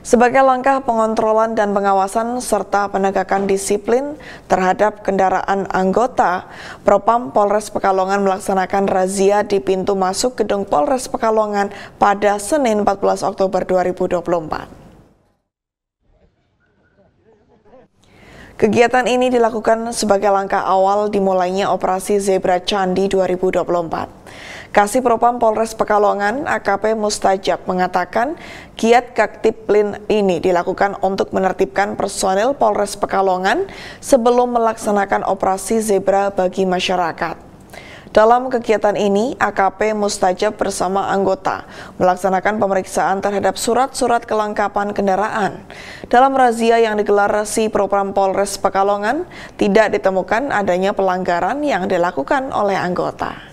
sebagai langkah pengontrolan dan pengawasan serta penegakan disiplin terhadap kendaraan anggota, Propam Polres Pekalongan melaksanakan razia di pintu masuk gedung Polres Pekalongan pada Senin 14 Oktober 2024. Kegiatan ini dilakukan sebagai langkah awal dimulainya operasi Zebra Candi 2024. Kasih Propam Polres Pekalongan, AKP Mustajab mengatakan kiat Kaktiplin ini dilakukan untuk menertibkan personil Polres Pekalongan sebelum melaksanakan operasi zebra bagi masyarakat. Dalam kegiatan ini, AKP Mustajab bersama anggota melaksanakan pemeriksaan terhadap surat-surat kelengkapan kendaraan. Dalam razia yang digelar si Propam Polres Pekalongan, tidak ditemukan adanya pelanggaran yang dilakukan oleh anggota.